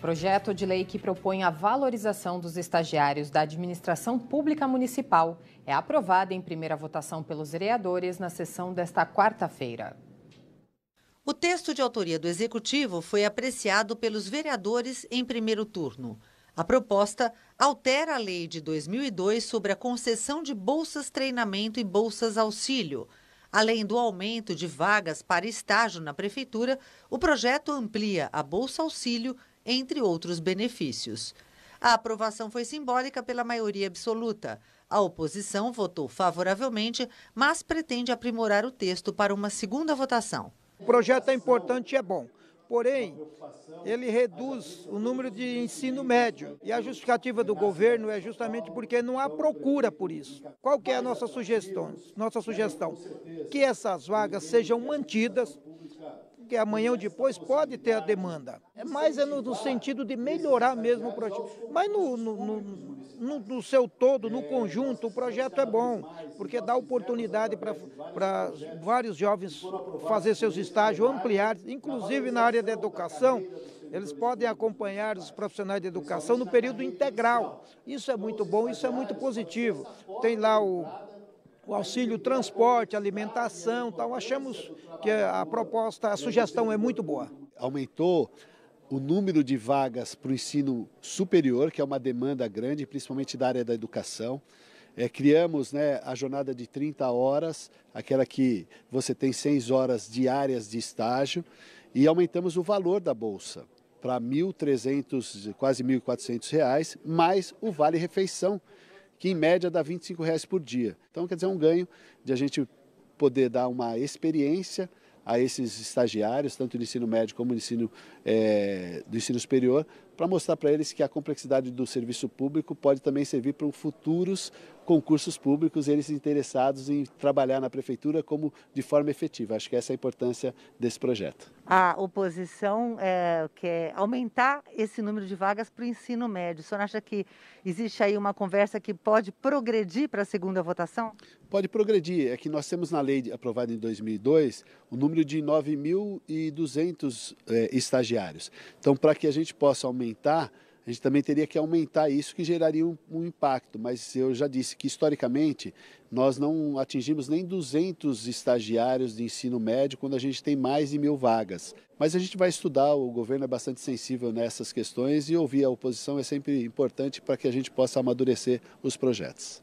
Projeto de lei que propõe a valorização dos estagiários da administração pública municipal é aprovado em primeira votação pelos vereadores na sessão desta quarta-feira. O texto de autoria do executivo foi apreciado pelos vereadores em primeiro turno. A proposta altera a lei de 2002 sobre a concessão de bolsas treinamento e bolsas auxílio. Além do aumento de vagas para estágio na prefeitura, o projeto amplia a bolsa auxílio entre outros benefícios. A aprovação foi simbólica pela maioria absoluta. A oposição votou favoravelmente, mas pretende aprimorar o texto para uma segunda votação. O projeto é importante e é bom. Porém, ele reduz o número de ensino médio. E a justificativa do governo é justamente porque não há procura por isso. Qual que é a nossa sugestão? Nossa sugestão que essas vagas sejam mantidas porque amanhã ou depois pode ter a demanda. É mais é no, no sentido de melhorar mesmo o projeto. Mas no, no, no, no, seu todo, no conjunto, o projeto é bom, porque dá oportunidade para vários jovens fazer seus estágios, ampliar, inclusive na área da educação. Eles podem acompanhar os profissionais de educação no período integral. Isso é muito bom, isso é muito positivo. Tem lá o o auxílio transporte, alimentação, tal. Achamos que a proposta, a sugestão é muito boa. Aumentou o número de vagas para o ensino superior, que é uma demanda grande, principalmente da área da educação. É, criamos né, a jornada de 30 horas, aquela que você tem 6 horas diárias de estágio, e aumentamos o valor da bolsa para 1.300, quase 1.400 reais, mais o vale-refeição, que em média dá R$ 25 reais por dia. Então, quer dizer, é um ganho de a gente poder dar uma experiência a esses estagiários, tanto do ensino médio como do ensino, é, do ensino superior, para mostrar para eles que a complexidade do serviço público pode também servir para futuros concursos públicos, eles interessados em trabalhar na prefeitura como de forma efetiva. Acho que essa é a importância desse projeto. A oposição é, quer aumentar esse número de vagas para o ensino médio. O senhor acha que existe aí uma conversa que pode progredir para a segunda votação? Pode progredir. É que nós temos na lei aprovada em 2002 o um número de 9.200 é, estagiários. Então, para que a gente possa aumentar a gente também teria que aumentar isso, que geraria um, um, impacto. Mas eu já disse que, historicamente, nós não atingimos nem 200 estagiários de ensino médio quando a gente tem mais de mil vagas. Mas a gente vai estudar, o governo é bastante sensível nessas questões e ouvir a oposição é sempre importante para que a gente possa amadurecer os projetos.